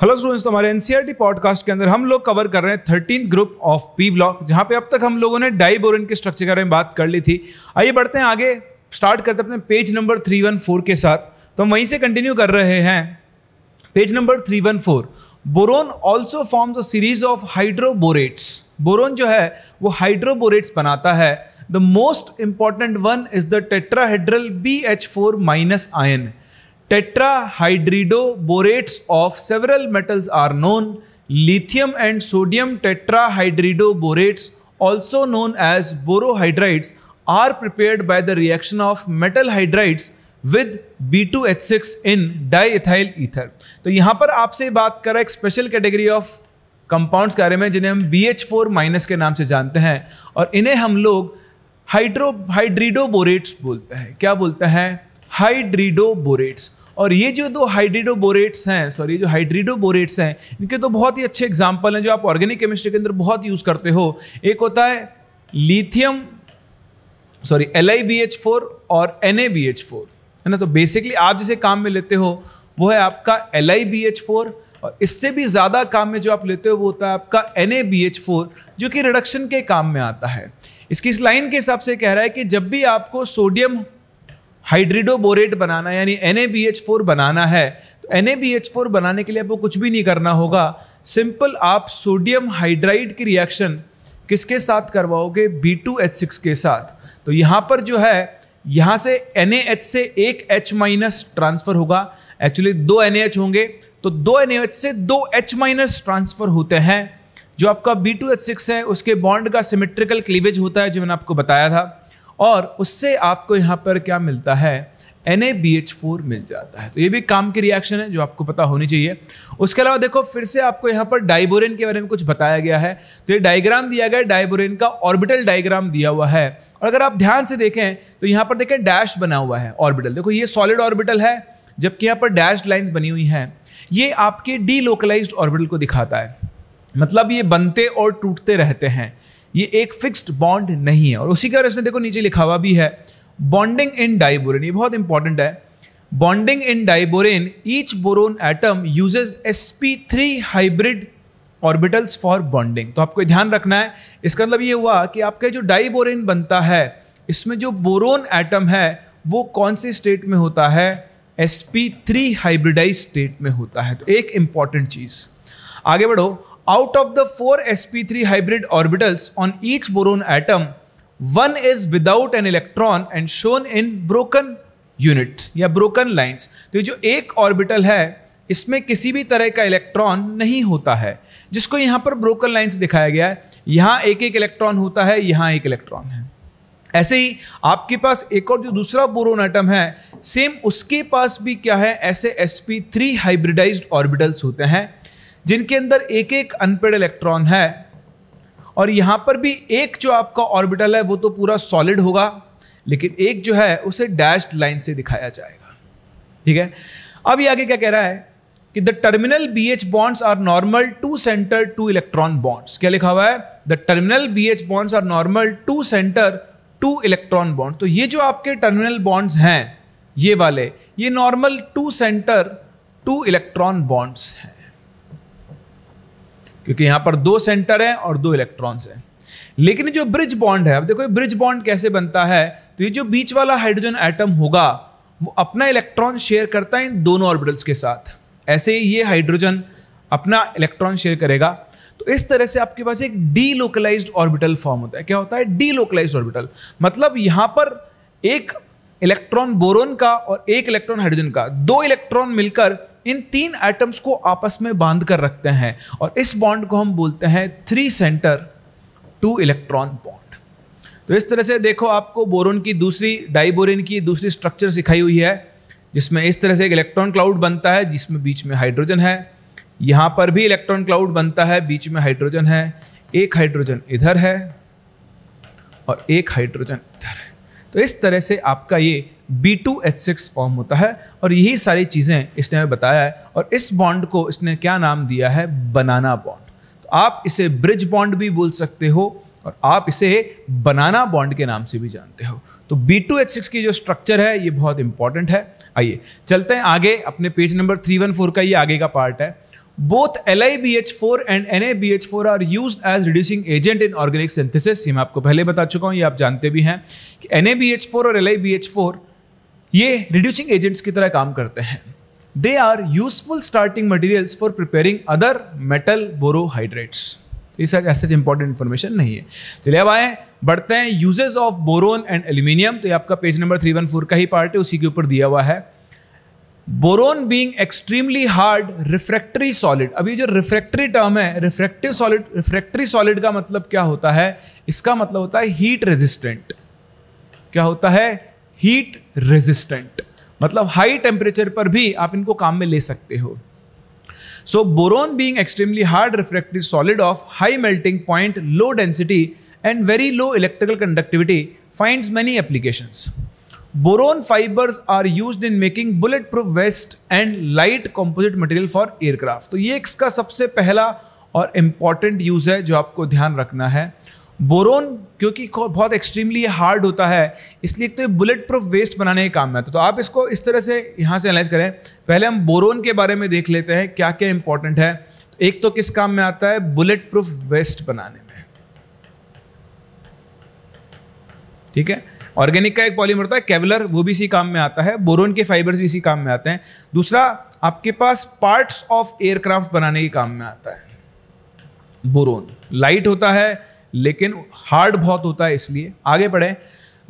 Hello students तो हमारे NCERT podcast e के अंदर हम लोग कवर कर रहे हैं thirteen group of P block जहां पे अब तक हम लोगों ने डाई बोरिन के स्ट्रक्चर के बारे में बात कर ली थी आइए बढ़ते हैं आगे स्टार्ट करते हैं अपने page number three one four के साथ तो हम वहीं से कंटिन्यू कर रहे हैं page number three one four boron also forms a series of hydroborates boron जो है वो हाइड्रोबोरेट्स बनाता है the most important one is the tetrahedral B H four minus ion tetrahydrido borates of several metals are known lithium and sodium tetrahydrido borates also known as borohydrides are prepare by the reaction of metal hydrides with B two H six in diethyl ether तो यहां पर आपसे बात कर रहा है special category of compounds के बारे में जिन्हें हम बी एच फोर माइनस के नाम से जानते हैं और इन्हें हम लोग हाइड्रो हाइड्रीडोबोरेट्स बोलता है क्या बोलता है हाइड्रीडोबोरेट्स और ये जो दो हाइड्रीडोबोरेट्स हैं सॉरी जो हाइड्रीडोबोरेट्स हैं इनके तो बहुत ही अच्छे एग्जाम्पल हैं जो आप ऑर्गेनिक केमिस्ट्री के अंदर बहुत यूज़ करते हो एक होता है lithium sorry L I B H four और एन है ना तो बेसिकली आप जिसे काम में लेते हो वो है आपका L I B H four और इससे भी ज़्यादा काम में जो आप लेते हो वो होता है आपका एन जो कि रिडक्शन के काम में आता है इसकी इस लाइन के हिसाब से कह रहा है कि जब भी आपको सोडियम हाइड्रिडोबोरेट बनाना यानी एन बनाना है तो एन बनाने के लिए आपको कुछ भी नहीं करना होगा सिंपल आप सोडियम हाइड्राइड की रिएक्शन किसके साथ करवाओगे बी टू एच सिक्स के साथ तो यहाँ पर जो है यहाँ से NaH से एक एच माइनस ट्रांसफर होगा एक्चुअली दो एन होंगे तो दो एन से दो एच माइनस ट्रांसफर होते हैं जो आपका बी टू एच सिक्स है उसके बॉन्ड का सिमेट्रिकल क्लीवेज होता है जो मैंने आपको बताया था और उससे आपको यहाँ पर क्या मिलता है एन मिल जाता है तो ये भी काम की रिएक्शन है जो आपको पता होनी चाहिए उसके अलावा देखो फिर से आपको यहाँ पर डाइबोरेन के बारे में कुछ बताया गया है तो ये डायग्राम दिया गया डायबोरेन का ऑर्बिटल डायग्राम दिया हुआ है और अगर आप ध्यान से देखें तो यहाँ पर देखें डैश बना हुआ है ऑर्बिटल देखो ये सॉलिड ऑर्बिटल है जबकि यहाँ पर डैश लाइन्स बनी हुई हैं ये आपके डीलोकलाइज्ड ऑर्बिटल को दिखाता है मतलब ये बनते और टूटते रहते हैं ये एक फिक्स्ड बॉन्ड नहीं है और उसी के इसने देखो नीचे लिखा हुआ भी है बॉन्डिंग इन डाइबोरेन ये बहुत इंपॉर्टेंट है bonding in diborane each boron atom uses s p three hybrid orbitals for bonding तो आपको ध्यान रखना है इसका मतलब ये हुआ कि आपका जो डाइबोरेन बनता है इसमें जो बोरोन एटम है वो कौन से स्टेट में होता है s p three hybridize state में होता है तो एक इंपॉर्टेंट चीज आगे बढ़ो out of the four s p three hybrid orbitals on each boron atom one is without an electron and shown in broken unit या ब्रोकन लाइन्स तो जो एक ऑर्बिटल है इसमें किसी भी तरह का इलेक्ट्रॉन नहीं होता है जिसको यहाँ पर ब्रोकन लाइन्स दिखाया गया है यहाँ एक एक इलेक्ट्रॉन होता है यहाँ एक इलेक्ट्रॉन है ऐसे ही आपके पास एक और जो दूसरा बोरोन आइटम है सेम उसके पास भी क्या है ऐसे s p three hybridize orbitals होते हैं जिनके अंदर एक एक अनपेड इलेक्ट्रॉन है और यहाँ पर भी एक जो आपका ऑर्बिटल है वो तो पूरा सॉलिड होगा लेकिन एक जो है उसे डैश्ड लाइन से दिखाया जाएगा ठीक है अब ये आगे क्या कह रहा है कि the terminal B H bonds are normal two centre two electron bonds क्या लिखा हुआ है the terminal B H bonds are normal two centre two electron bond तो ये जो आपके टर्मिनल बॉन्ड्स हैं ये वाले ये normal two centre two electron bonds हैं क्योंकि यहां पर दो सेंटर हैं और दो इलेक्ट्रॉन्स हैं लेकिन जो ब्रिज बॉन्ड है अब देखो ये ब्रिज बॉन्ड कैसे बनता है तो ये जो बीच वाला हाइड्रोजन एटम होगा वो अपना इलेक्ट्रॉन शेयर करता है इन दोनों ऑर्बिटल्स के साथ ऐसे ही ये हाइड्रोजन अपना इलेक्ट्रॉन शेयर करेगा तो इस तरह से आपके पास एक डी ऑर्बिटल फॉर्म होता है क्या होता है डी लोकलाइज ऑर्बिटल मतलब यहाँ पर एक इलेक्ट्रॉन बोरोन का और एक इलेक्ट्रॉन हाइड्रोजन का दो इलेक्ट्रॉन मिलकर इन तीन एटम्स को आपस में बांध कर रखते हैं और इस बॉन्ड को हम बोलते हैं three centre two electron bond तो इस तरह से देखो आपको बोरोन की दूसरी डाइबोरिन की दूसरी स्ट्रक्चर सिखाई हुई है जिसमें इस तरह से एक इलेक्ट्रॉन क्लाउड बनता है जिसमें बीच में हाइड्रोजन है यहाँ पर भी इलेक्ट्रॉन क्लाउड बनता है बीच में हाइड्रोजन है एक हाइड्रोजन इधर है और एक हाइड्रोजन इधर है तो इस तरह से आपका ये B two H six form होता है और यही सारी चीज़ें इसने हमें बताया है और इस बॉन्ड को इसने क्या नाम दिया है बनाना बॉन्ड तो आप इसे ब्रिज बॉन्ड भी बोल सकते हो और आप इसे बनाना बॉन्ड के नाम से भी जानते हो तो बी टू एच सिक्स की जो स्ट्रक्चर है ये बहुत इंपॉर्टेंट है आइए चलते हैं आगे अपने page number three one four का ये आगे का पार्ट है both B both LiBH4 and NaBH4 are used as reducing agent in organic synthesis ये मैं आपको पहले बता चुका हूँ ये आप जानते भी हैं कि फोर और फोर ये रिड्यूसिंग एजेंट्स की तरह काम करते हैं they are useful starting materials for preparing other metal borohydrates ये सब ऐसे इंपॉर्टेंट इन्फॉर्मेशन नहीं है चलिए अब आए बढ़ते हैं uses of boron and aluminium तो ये आपका page number three one four का ही पार्ट है उसी के ऊपर दिया हुआ है boron being extremely hard refractory solid अभी जो रिफ्रैक्टरी टर्म है रिफ्रैक्टिव सॉलिड रिफ्रैक्टरी सॉलिड का मतलब क्या होता है इसका मतलब होता है हीट रेजिस्टेंट क्या होता है हीट रेजिस्टेंट मतलब हाई टेम्परेचर पर भी आप इनको काम में ले सकते हो so boron being extremely hard refractory solid of high melting point low density and very low electrical conductivity finds many applications fibres are use in making bullet proof vest and light composite material for aircraft तो ये इसका सबसे पहला और important use है जो आपको ध्यान रखना है बोरोन क्योंकि बहुत एक्सट्रीमली हार्ड होता है इसलिए तो ये बुलेट प्रूफ वेस्ट बनाने के काम में आता तो आप इसको इस तरह से यहाँ से एनालाइज करें पहले हम बोरोन के बारे में देख लेते हैं क्या क्या इंपॉर्टेंट है तो एक तो किस काम में आता है बुलेट प्रूफ वेस्ट बनाने में ठीक है ऑर्गेनिक का एक पॉलीमर होता है केवलर वो भी इसी काम में आता है बोरोन के फाइबर्स भी इसी काम में आते हैं दूसरा आपके पास पार्ट्स ऑफ एयरक्राफ्ट बनाने के काम में आता है बोरोन लाइट होता है लेकिन हार्ड बहुत होता है इसलिए आगे बढ़े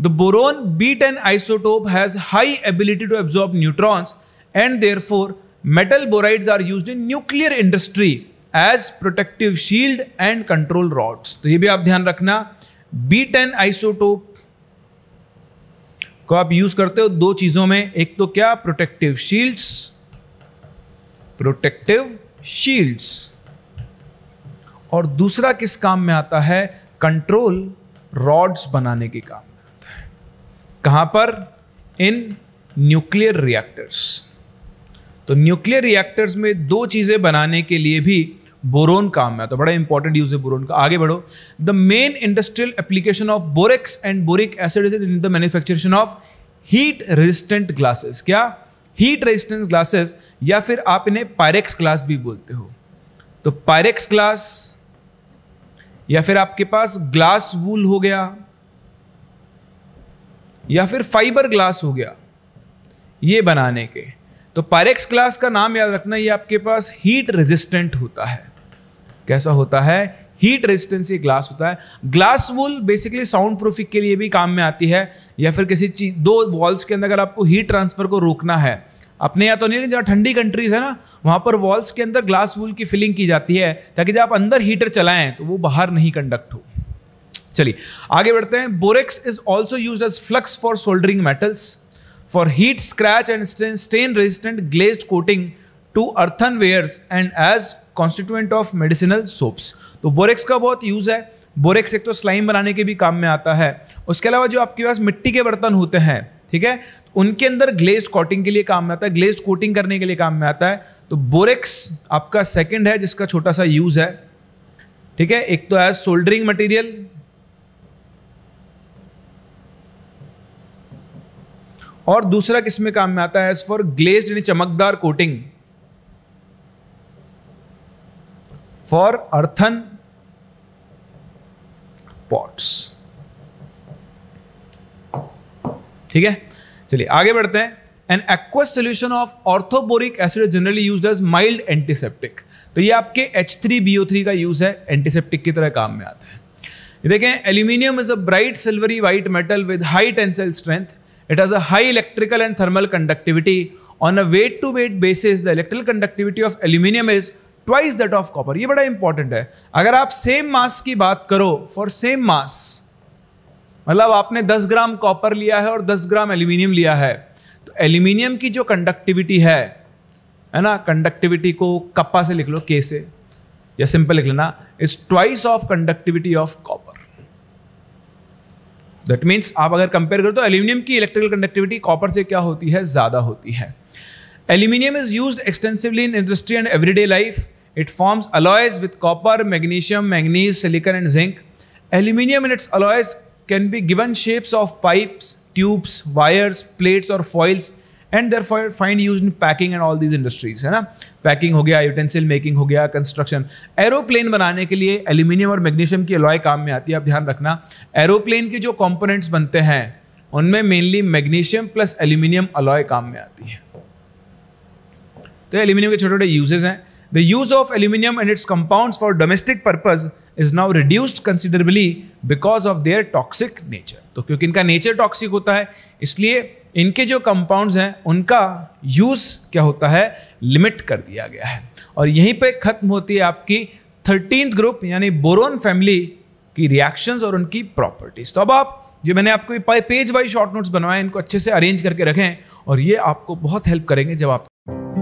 the boron B ten isotope has high ability to absorb neutrons and therefore metal borides are use in nuclear industry as protective shield and control rods तो ये भी आप ध्यान रखना बी टेन आइसोटोप को आप यूज करते हो दो चीजों में एक तो क्या प्रोटेक्टिव शील्ड्स प्रोटेक्टिव शील्ड्स और दूसरा किस काम में आता है कंट्रोल रॉड्स बनाने के काम में आता है कहां पर इन न्यूक्लियर रिएक्टर्स तो न्यूक्लियर रिएक्टर्स में दो चीजें बनाने के लिए भी बोरोन काम में तो बड़ा इंपॉर्टेंट यूज है बोरोन का आगे बढ़ो the main industrial application of borax and boric acid is in the manufacturation of heat resistant glasses क्या हीट रेजिस्टेंस ग्लासेस या फिर आप इन्हें पायरेक्स ग्लास भी बोलते हो तो पायरेक्स ग्लास या फिर आपके पास ग्लास वूल हो गया या फिर फाइबर ग्लास हो गया ये बनाने के तो पायरेक्स ग्लास का नाम याद रखना ये आपके पास हीट रेजिस्टेंट होता है कैसा होता है हीट रेजिस्टेंस ये ग्लास होता है glass wool basically sound proofing के लिए भी काम में आती है या फिर किसी चीज दो वॉल्स के अंदर अगर आपको हीट ट्रांसफर को रोकना है अपने या तो नहीं जहाँ ठंडी कंट्रीज है ना वहाँ पर वॉल्स के अंदर ग्लास वूल की फिलिंग की जाती है ताकि जब आप अंदर हीटर चलाएं तो वो बाहर नहीं कंडक्ट हो चलिए आगे बढ़ते हैं borax is also use as flux for soldering metals for heat scratch and stain resistant glazed coating to earthen wares and as constituent of medicinal soaps तो बोरेक्स का बहुत यूज़ है बोरेक्स एक तो स्लाइम बनाने के भी काम में आता है उसके अलावा जो आपके पास मिट्टी के बर्तन होते हैं ठीक है उनके अंदर ग्लेज कोटिंग के लिए काम में आता है ग्लेज कोटिंग करने के लिए काम में आता है तो बोरेक्स आपका सेकेंड है जिसका छोटा सा यूज है ठीक है एक तो एज सोल्डरिंग मटेरियल और दूसरा किस में काम में आता है एज फॉर ग्लेस्ड यानी चमकदार कोटिंग फॉर अर्थन पॉट्स ठीक है चलिए आगे बढ़ते हैं an aqueous solution of orthoboric acid generally use as mild antiseptic तो ये आपके एच थ्री बीओ थ्री का यूज है एंटीसेप्टिक की तरह काम में आता है देखें aluminium is a bright silvery white metal with high tensile strength it has a high electrical and thermal conductivity on a weight to weight basis the electrical conductivity of aluminium is twice that of copper ये बड़ा important है अगर आप same mass की बात करो for same mass मतलब आपने 10 ग्राम कॉपर लिया है और 10 ग्राम एल्यूमिनियम लिया है तो एल्यूमिनियम की जो कंडक्टिविटी है है ना कंडक्टिविटी को कप्पा से लिख लो के से या सिंपल लिख लेना is twice of conductivity of copper that means आप अगर कंपेयर करो तो एल्यूमिनियम की इलेक्ट्रिकल कंडक्टिविटी कॉपर से क्या होती है ज़्यादा होती है aluminium is use extensively in industry and everyday life it forms alloys with copper magnesium manganese silicon and zinc aluminium in its alloys can be given shapes of pipes tubes wires plates और foils and therefore find use in packing and all these industries है ना packing हो गया utensil making हो गया construction aeroplane बनाने के लिए एल्यूमिनियम और मैग्नीशियम की अलॉय काम में आती है आप ध्यान रखना एरोप्लेन के जो कॉम्पोनेंट्स बनते हैं उनमें mainly magnesium plus aluminium alloy काम में आती है तो एल्यूमिनियम के छोटे छोटे यूजेज हैं The use of aluminium and its compounds for domestic purpose is now reduced considerably because of their toxic nature. तो क्योंकि इनका nature toxic होता है इसलिए इनके जो कंपाउंड्स हैं उनका यूज़ क्या होता है लिमिट कर दिया गया है और यहीं पे ख़त्म होती है आपकी थर्टीन ग्रुप यानी बोरोन फैमिली की रिएक्शंस और उनकी प्रॉपर्टीज़ तो अब आप जो मैंने आपको पेज वाइज शॉर्ट नोट्स बनवाए इनको अच्छे से अरेंज करके रखें और ये आपको बहुत हेल्प करेंगे जब आप